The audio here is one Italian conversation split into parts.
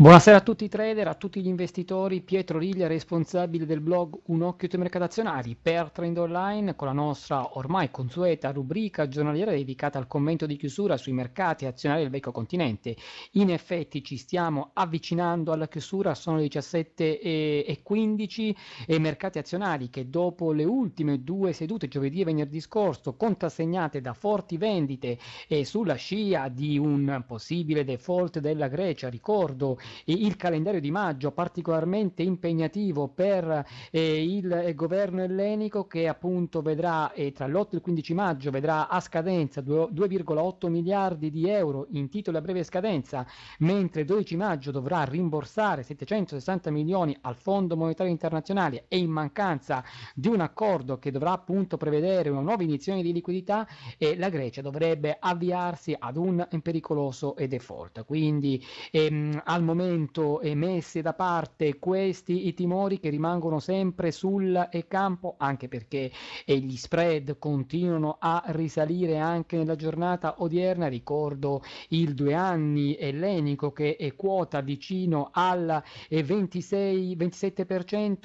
Buonasera a tutti i trader, a tutti gli investitori, Pietro Riglia responsabile del blog Un occhio sui mercati azionari per Trend Online con la nostra ormai consueta rubrica giornaliera dedicata al commento di chiusura sui mercati azionari del vecchio continente. In effetti ci stiamo avvicinando alla chiusura, sono le 17.15 e, e, mercati azionari che dopo le ultime due sedute giovedì e venerdì scorso contrassegnate da forti vendite e sulla scia di un possibile default della Grecia, ricordo il calendario di maggio particolarmente impegnativo per eh, il eh, governo ellenico che appunto vedrà eh, tra l'8 e il 15 maggio vedrà a scadenza 2,8 miliardi di euro in titoli a breve scadenza, mentre il 12 maggio dovrà rimborsare 760 milioni al Fondo Monetario Internazionale e in mancanza di un accordo che dovrà appunto prevedere una nuova iniezione di liquidità e eh, la Grecia dovrebbe avviarsi ad un pericoloso default. Quindi ehm, al momento momento e messe da parte questi i timori che rimangono sempre sul campo, anche perché e gli spread continuano a risalire anche nella giornata odierna. Ricordo il due anni ellenico che è quota vicino al 26-27%,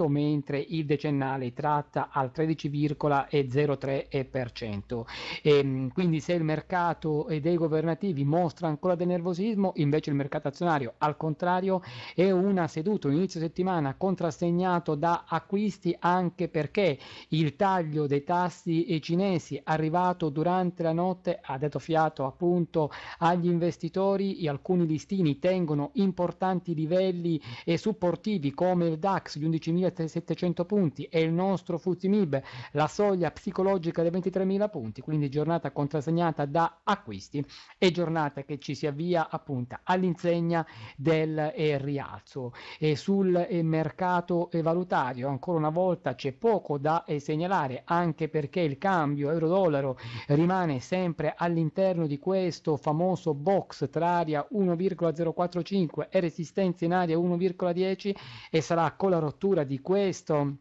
eh, mentre il decennale tratta al 13,03%. E, ehm, quindi se il mercato dei governativi mostra ancora del nervosismo, invece il mercato azionario al contrario contrario è una seduta, un inizio settimana contrassegnato da acquisti anche perché il taglio dei tassi cinesi arrivato durante la notte ha dato fiato appunto agli investitori e alcuni listini tengono importanti livelli e supportivi come il DAX di 11.700 punti e il nostro Fuzimib, la soglia psicologica dei 23.000 punti, quindi giornata contrassegnata da acquisti e giornata che ci si avvia appunto all'insegna del il eh, rialzo. E sul eh, mercato valutario ancora una volta c'è poco da eh, segnalare anche perché il cambio euro-dollaro rimane sempre all'interno di questo famoso box tra aria 1,045 e resistenza in aria 1,10 e sarà con la rottura di questo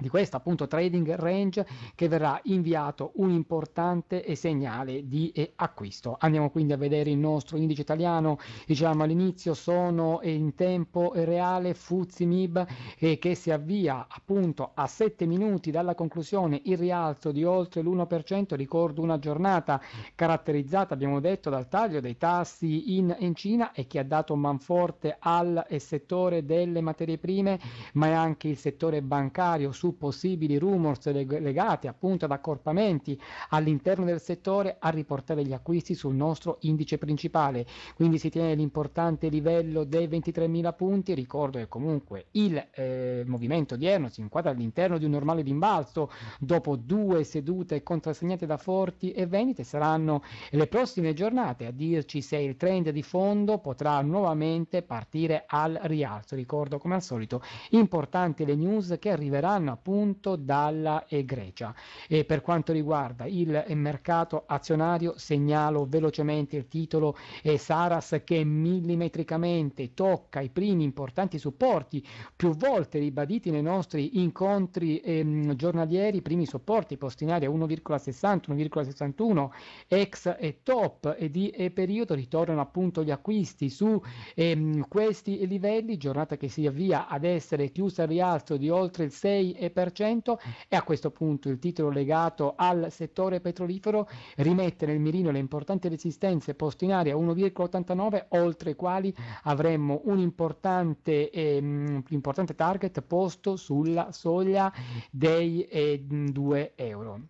di questo appunto trading range che verrà inviato un importante segnale di eh, acquisto. Andiamo quindi a vedere il nostro indice italiano, diciamo all'inizio sono eh, in tempo reale Fuzzi Mib eh, che si avvia appunto a 7 minuti dalla conclusione il rialzo di oltre l'1%, ricordo una giornata caratterizzata abbiamo detto dal taglio dei tassi in, in Cina e che ha dato manforte al eh, settore delle materie prime ma è anche il settore bancario su su possibili rumors legati appunto ad accorpamenti all'interno del settore a riportare gli acquisti sul nostro indice principale. Quindi si tiene l'importante livello dei 23.000 punti, ricordo che comunque il eh, movimento odierno si inquadra all'interno di un normale rimbalzo dopo due sedute contrassegnate da forti e vendite saranno le prossime giornate a dirci se il trend di fondo potrà nuovamente partire al rialzo. Ricordo come al solito importanti le news che arriveranno appunto dalla Grecia. E per quanto riguarda il mercato azionario segnalo velocemente il titolo e Saras che millimetricamente tocca i primi importanti supporti più volte ribaditi nei nostri incontri ehm, giornalieri, primi supporti posti in area 1,60, 1,61 ex e top e di e periodo ritornano appunto gli acquisti su ehm, questi livelli, giornata che si avvia ad essere chiusa al rialzo di oltre il 6,5 7% e a questo punto il titolo legato al settore petrolifero rimette nel mirino le importanti resistenze poste in aria 1,89 oltre i quali avremmo un importante, ehm, importante target posto sulla soglia dei eh, 2 euro.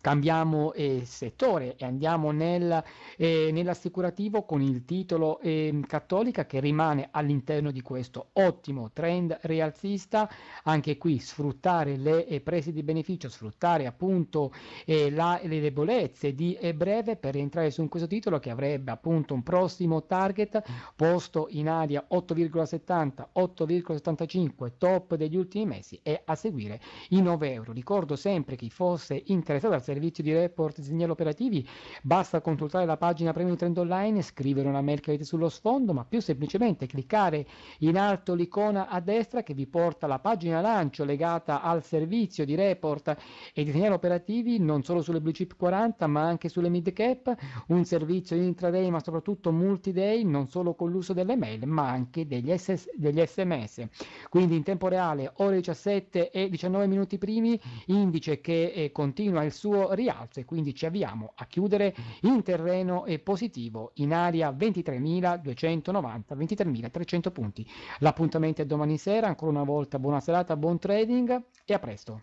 Cambiamo eh, settore e andiamo nel, eh, nell'assicurativo con il titolo eh, cattolica che rimane all'interno di questo ottimo trend rialzista. Anche qui sfruttare le eh, prese di beneficio, sfruttare appunto eh, la, le debolezze di eh, breve per entrare su questo titolo che avrebbe appunto un prossimo target posto in aria 8,70, 8,75 top degli ultimi mesi e a seguire i 9 euro. Ricordo sempre chi fosse interessato al servizio di report e segnali operativi, basta consultare la pagina Premium Trend Online, scrivere una mail che avete sullo sfondo, ma più semplicemente cliccare in alto l'icona a destra che vi porta alla pagina lancio legata al servizio di report e di segnali operativi, non solo sulle blue chip 40 ma anche sulle mid cap, un servizio intraday ma soprattutto multi-day, non solo con l'uso delle mail ma anche degli, SS, degli sms. Quindi in tempo reale, ore 17 e 19 minuti primi, indice che eh, continua il suo suo rialzo e quindi ci avviamo a chiudere in terreno e eh, positivo in area 23.290, 23.300 punti. L'appuntamento è domani sera, ancora una volta buona serata, buon trading e a presto.